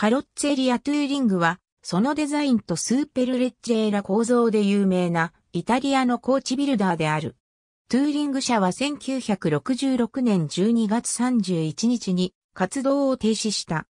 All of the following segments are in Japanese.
カロッツェリア・トゥーリングは、そのデザインとスーペルレッジェーラ構造で有名なイタリアのコーチビルダーである。トゥーリング社は1966年12月31日に活動を停止した。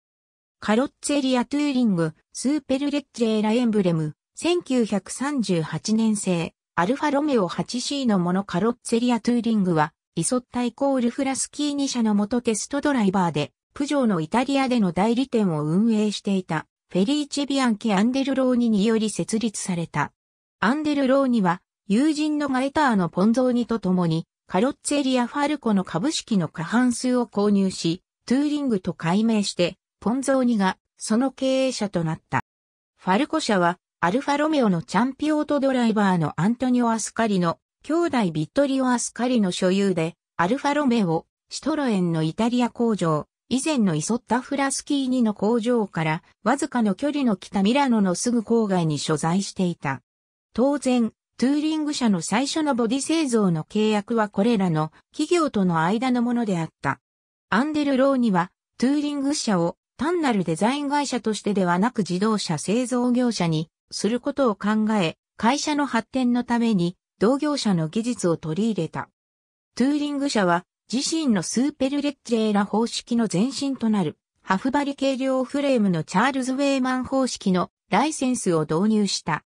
カロッツェリア・トゥーリング、スーペルレッジェーラエンブレム、1938年製、アルファロメオ 8C のものカロッツェリア・トゥーリングは、イソッタイコールフラスキーニ社の元テストドライバーで、プジョーのイタリアでの代理店を運営していたフェリーチェビアンキ・アンデルローニにより設立された。アンデルローニは友人のガエターのポンゾーニと共にカロッツェリア・ファルコの株式の過半数を購入し、トゥーリングと改名してポンゾーニがその経営者となった。ファルコ社はアルファロメオのチャンピオートドライバーのアントニオ・アスカリの兄弟ビットリオ・アスカリの所有でアルファロメオ、シトロエンのイタリア工場、以前のイソッタフラスキーニの工場からわずかの距離の北ミラノのすぐ郊外に所在していた。当然、トゥーリング社の最初のボディ製造の契約はこれらの企業との間のものであった。アンデルローにはトゥーリング社を単なるデザイン会社としてではなく自動車製造業者にすることを考え、会社の発展のために同業者の技術を取り入れた。トゥーリング社は自身のスーペルレッジエラ方式の前身となる、ハフバリ軽量フレームのチャールズ・ウェイマン方式のライセンスを導入した。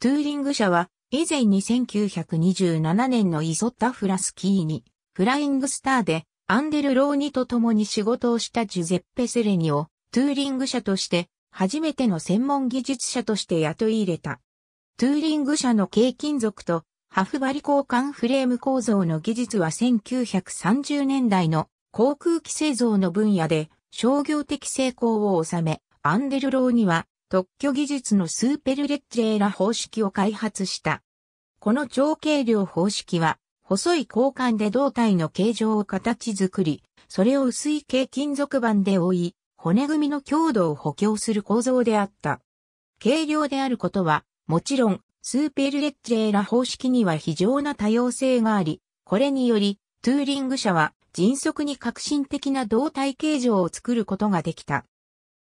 トゥーリング社は、以前に1927年のイゾッタ・フラスキーに、フライングスターで、アンデル・ローニと共に仕事をしたジュゼッペ・セレニを、トゥーリング社として、初めての専門技術者として雇い入れた。トゥーリング社の軽金属とハフバリ交換フレーム構造の技術は1930年代の航空機製造の分野で商業的成功を収め、アンデルローには特許技術のスーペルレッジェーラ方式を開発した。この超軽量方式は、細い交換で胴体の形状を形作り、それを薄い軽金属板で覆い、骨組みの強度を補強する構造であった。軽量であることは、もちろん、スーペルレッジェーラ方式には非常な多様性があり、これにより、トゥーリング社は迅速に革新的な動体形状を作ることができた。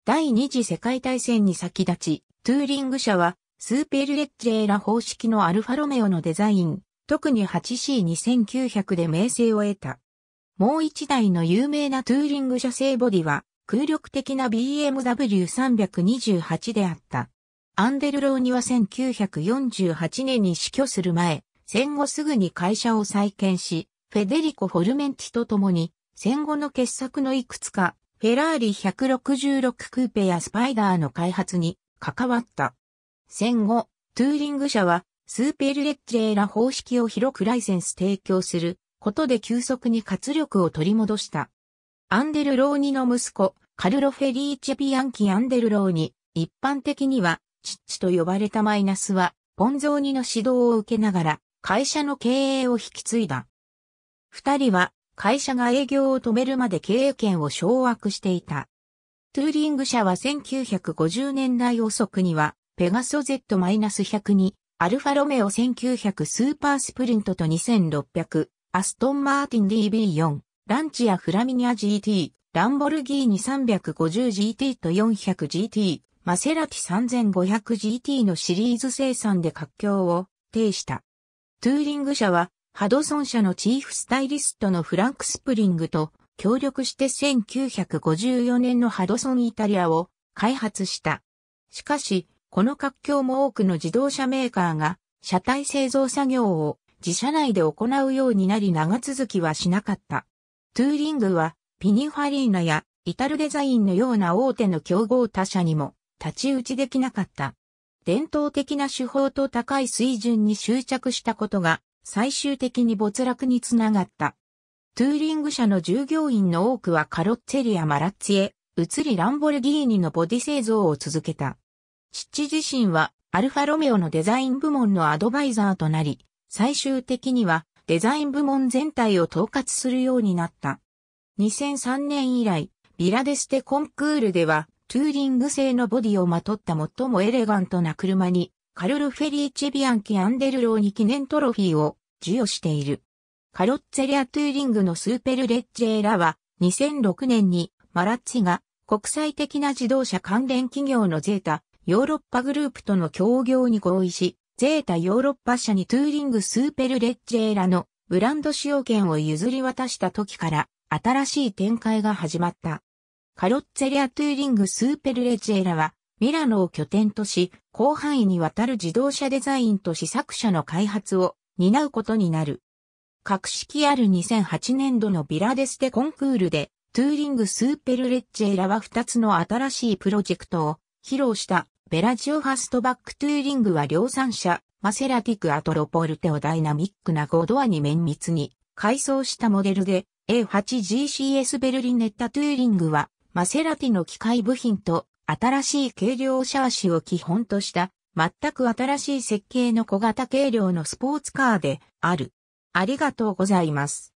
第二次世界大戦に先立ち、トゥーリング社は、スーペルレッジェーラ方式のアルファロメオのデザイン、特に 8C2900 で名声を得た。もう一台の有名なトゥーリング社製ボディは、空力的な BMW328 であった。アンデルローニは1948年に死去する前、戦後すぐに会社を再建し、フェデリコ・フォルメンティと共に、戦後の傑作のいくつか、フェラーリ166クーペやスパイダーの開発に関わった。戦後、トゥーリング社は、スーペルレッジェーラ方式を広くライセンス提供することで急速に活力を取り戻した。アンデルローニの息子、カルロ・フェリーチェ・ビアンキ・アンデルローニ、一般的にはチッチと呼ばれたマイナスは、ポンゾーニの指導を受けながら、会社の経営を引き継いだ。二人は、会社が営業を止めるまで経営権を掌握していた。トゥーリング社は1950年代遅くには、ペガソ z 1 0 2に、アルファロメオ1900スーパースプリントと2600、アストンマーティン DB4、ランチやフラミニア GT、ランボルギーニ 350GT と 400GT、マセラティ 3500GT のシリーズ生産で活況を呈した。トゥーリング社は、ハドソン社のチーフスタイリストのフランク・スプリングと協力して1954年のハドソンイタリアを開発した。しかし、この活況も多くの自動車メーカーが車体製造作業を自社内で行うようになり長続きはしなかった。トゥーリングはピニファリーナやイタルデザインのような大手の競合他社にも立ち打ちできなかった。伝統的な手法と高い水準に執着したことが最終的に没落につながった。トゥーリング社の従業員の多くはカロッツェリア・マラッツィへ移りランボルギーニのボディ製造を続けた。父自身はアルファロメオのデザイン部門のアドバイザーとなり、最終的にはデザイン部門全体を統括するようになった。2003年以来、ビラデステコンクールではトゥーリング製のボディをまとった最もエレガントな車に、カルル・フェリーチェ・ビアンキ・アンデルローに記念トロフィーを授与している。カロッツェリア・トゥーリングのスーペル・レッジェーラは、2006年にマラッチが国際的な自動車関連企業のゼータ、ヨーロッパグループとの協業に合意し、ゼータヨーロッパ社にトゥーリングスーペルレッジェーラのブランド使用権を譲り渡した時から新しい展開が始まった。カロッツェリア・トゥーリング・スーペル・レジェラは、ミラノを拠点とし、広範囲にわたる自動車デザインと試作車の開発を担うことになる。格式ある2008年度のビラデステコンクールで、トゥーリング・スーペル・レッジェラは2つの新しいプロジェクトを披露したベラジオファストバックトゥーリングは量産車、マセラティクアトロポルテをダイナミックな5ドアに綿密に改装したモデルで A8GCS ベルリネッタトゥーリングはマセラティの機械部品と新しい軽量シャーシを基本とした全く新しい設計の小型軽量のスポーツカーである。ありがとうございます。